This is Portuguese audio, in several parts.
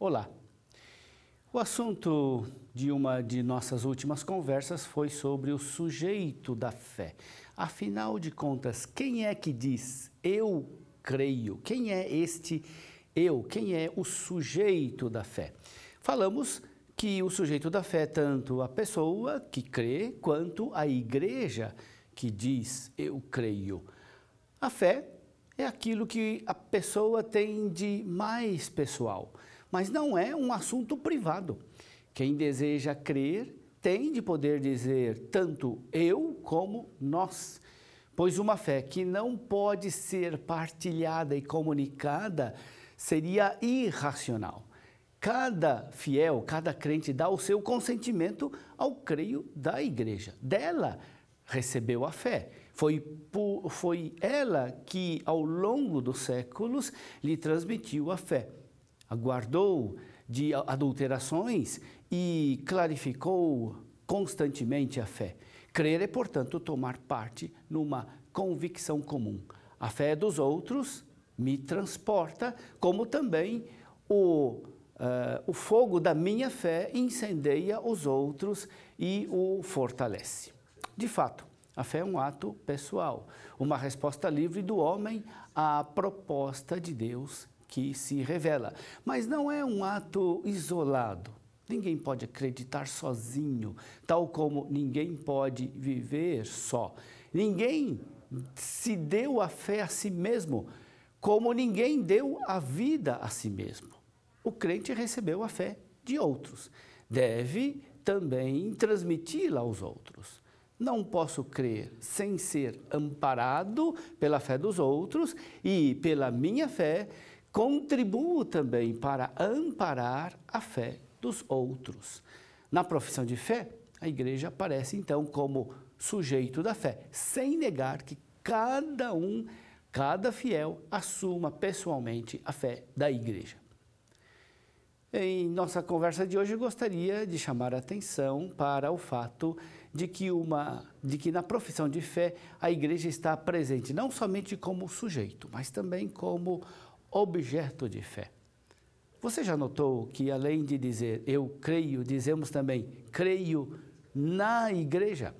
Olá. O assunto de uma de nossas últimas conversas foi sobre o sujeito da fé. Afinal de contas, quem é que diz eu creio? Quem é este eu? Quem é o sujeito da fé? Falamos que o sujeito da fé é tanto a pessoa que crê quanto a igreja que diz eu creio. A fé é aquilo que a pessoa tem de mais pessoal. Mas não é um assunto privado. Quem deseja crer tem de poder dizer tanto eu como nós. Pois uma fé que não pode ser partilhada e comunicada seria irracional. Cada fiel, cada crente dá o seu consentimento ao creio da igreja. Dela recebeu a fé. Foi, foi ela que, ao longo dos séculos, lhe transmitiu a fé guardou de adulterações e clarificou constantemente a fé. Crer é, portanto, tomar parte numa convicção comum. A fé é dos outros me transporta, como também o, uh, o fogo da minha fé incendeia os outros e o fortalece. De fato, a fé é um ato pessoal, uma resposta livre do homem à proposta de Deus que se revela. Mas não é um ato isolado. Ninguém pode acreditar sozinho, tal como ninguém pode viver só. Ninguém se deu a fé a si mesmo, como ninguém deu a vida a si mesmo. O crente recebeu a fé de outros, deve também transmiti-la aos outros. Não posso crer sem ser amparado pela fé dos outros e pela minha fé contribuo também para amparar a fé dos outros. Na profissão de fé, a igreja aparece então como sujeito da fé, sem negar que cada um, cada fiel, assuma pessoalmente a fé da igreja. Em nossa conversa de hoje, gostaria de chamar a atenção para o fato de que, uma, de que na profissão de fé a igreja está presente não somente como sujeito, mas também como objeto de fé. Você já notou que, além de dizer eu creio, dizemos também creio na igreja?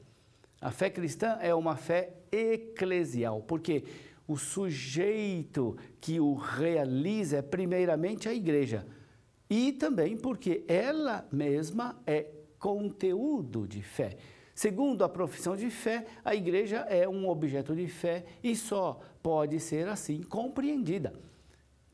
A fé cristã é uma fé eclesial, porque o sujeito que o realiza é primeiramente a igreja. E também porque ela mesma é conteúdo de fé. Segundo a profissão de fé, a igreja é um objeto de fé e só pode ser assim compreendida.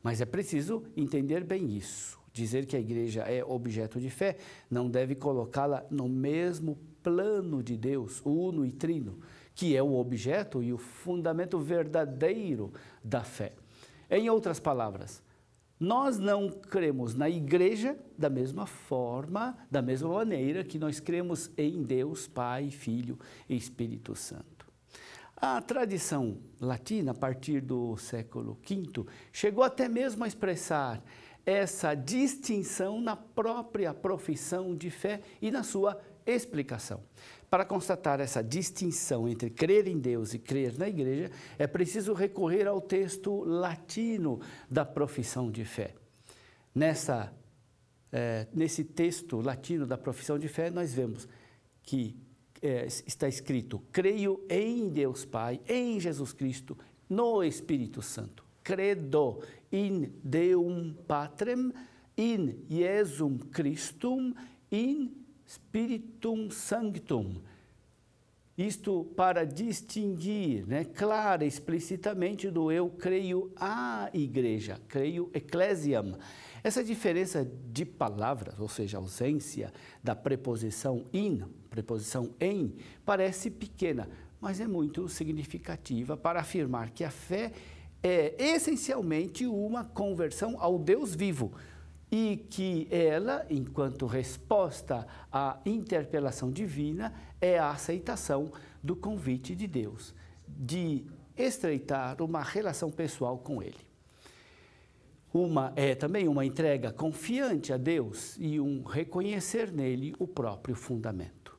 Mas é preciso entender bem isso. Dizer que a igreja é objeto de fé não deve colocá-la no mesmo plano de Deus, uno e trino, que é o objeto e o fundamento verdadeiro da fé. Em outras palavras, nós não cremos na igreja da mesma forma, da mesma maneira que nós cremos em Deus, Pai, Filho e Espírito Santo. A tradição latina, a partir do século V, chegou até mesmo a expressar essa distinção na própria profissão de fé e na sua explicação. Para constatar essa distinção entre crer em Deus e crer na igreja, é preciso recorrer ao texto latino da profissão de fé. Nessa, é, nesse texto latino da profissão de fé, nós vemos que é, está escrito: creio em Deus Pai, em Jesus Cristo, no Espírito Santo. Credo in Deum Patrem, in Jesum Christum, in Spiritum Sanctum. Isto para distinguir né, clara, explicitamente do eu creio a igreja, creio ecclesiam. Essa diferença de palavras, ou seja, ausência da preposição in, preposição em, parece pequena, mas é muito significativa para afirmar que a fé é essencialmente uma conversão ao Deus vivo, e que ela, enquanto resposta à interpelação divina, é a aceitação do convite de Deus, de estreitar uma relação pessoal com Ele. Uma é também uma entrega confiante a Deus e um reconhecer nele o próprio fundamento.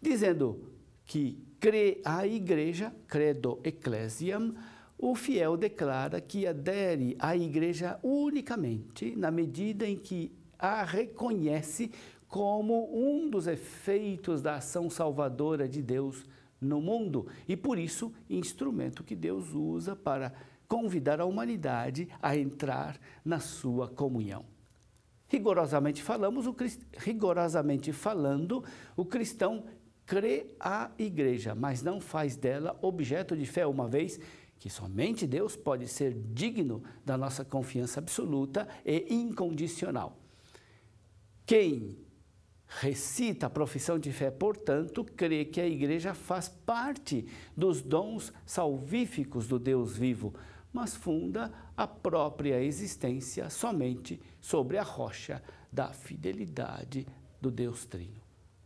Dizendo que crê a igreja, credo ecclesiam, o fiel declara que adere à igreja unicamente na medida em que a reconhece como um dos efeitos da ação salvadora de Deus no mundo e, por isso, instrumento que Deus usa para convidar a humanidade a entrar na sua comunhão. Rigorosamente, falamos, o, rigorosamente falando, o cristão crê a igreja, mas não faz dela objeto de fé, uma vez que somente Deus pode ser digno da nossa confiança absoluta e incondicional. Quem recita a profissão de fé, portanto, crê que a igreja faz parte dos dons salvíficos do Deus vivo, mas funda a própria existência somente sobre a rocha da fidelidade do Deus Trino.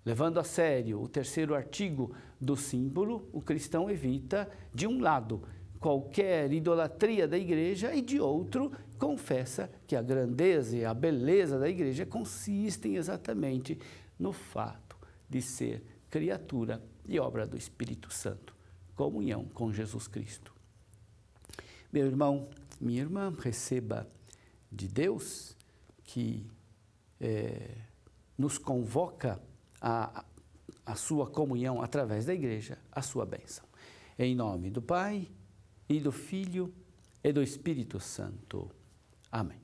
Levando a sério o terceiro artigo do símbolo, o cristão evita, de um lado, qualquer idolatria da igreja, e de outro, confessa que a grandeza e a beleza da igreja consistem exatamente no fato de ser criatura e obra do Espírito Santo, comunhão com Jesus Cristo. Meu irmão, minha irmã, receba de Deus que é, nos convoca a, a sua comunhão através da igreja, a sua bênção. Em nome do Pai e do Filho e do Espírito Santo. Amém.